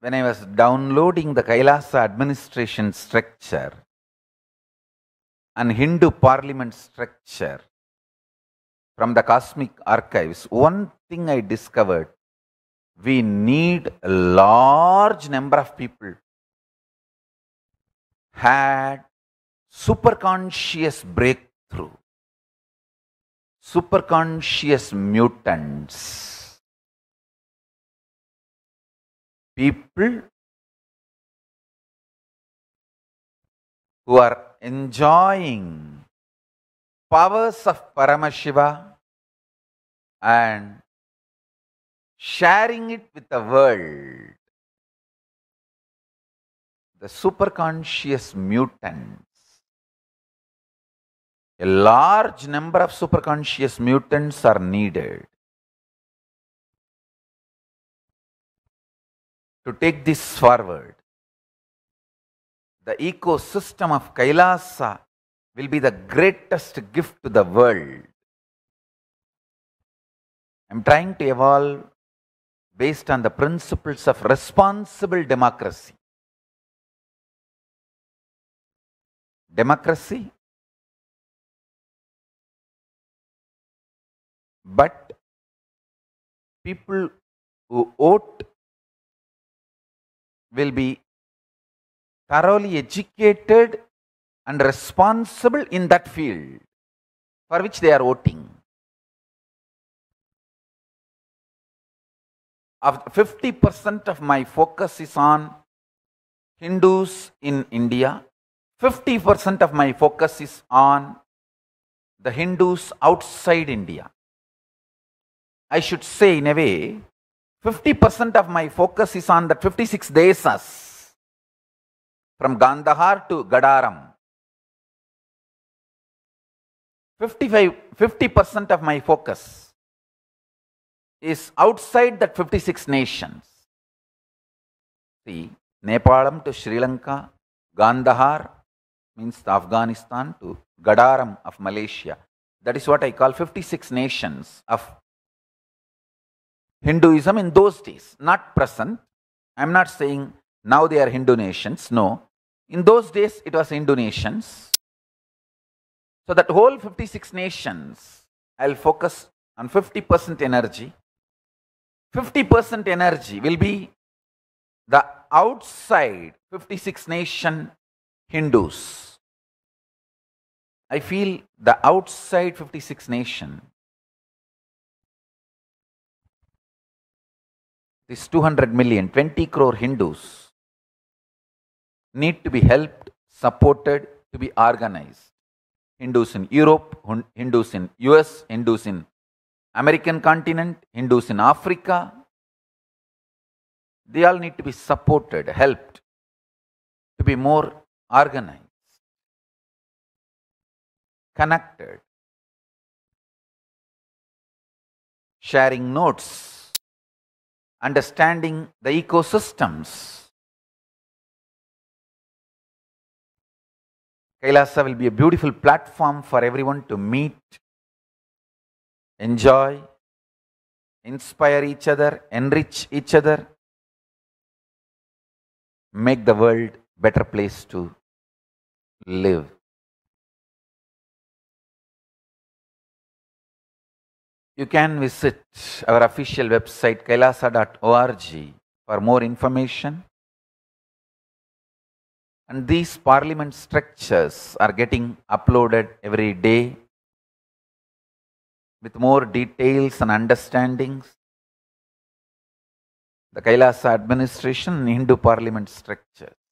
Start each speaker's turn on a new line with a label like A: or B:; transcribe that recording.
A: when I was downloading the Kailasa administration structure and Hindu parliament structure from the cosmic archives, one thing I discovered we need a large number of people had superconscious breakthrough superconscious
B: mutants people who are enjoying powers of Paramashiva
A: and sharing it with the world. The superconscious mutants.
B: A large number of superconscious mutants are needed to take this forward. The ecosystem of Kailasa
A: will be the greatest gift to the world. I'm trying to evolve based on the principles of responsible
B: democracy. Democracy, but people who vote will be thoroughly educated and
A: responsible in that field for which they are voting. Of 50% of my focus is on Hindus in India, 50% of my focus is on the Hindus outside India. I should say, in a way, 50% of my focus is on the 56 desas from Gandhar to Gadaram. 55, 50% of my focus is outside that 56 nations. See, Nepalam to Sri Lanka, Gandhar means Afghanistan to Gadaram of Malaysia. That is what I call 56 nations of Hinduism in those days, not present. I'm not saying now they are Hindu nations, no. In those days, it was Hindu nations. So that whole 56 nations, I'll focus on 50% energy. 50% energy will be the outside 56 nation Hindus. I feel the outside 56 nation these 200 million, 20 crore Hindus need to be helped, supported, to be organized. Hindus in Europe, Hindus in US, Hindus in American continent, Hindus in Africa, they all need to be
B: supported, helped, to be more organized, connected, sharing notes, understanding the ecosystems. Kailasa will be a beautiful platform for everyone to meet, enjoy,
A: inspire each other, enrich each other,
B: make the world better place to live. You can
A: visit our official website kailasa.org for more information. And these parliament structures are getting uploaded every day with more details and
B: understandings. The Kailasa administration Hindu parliament structures.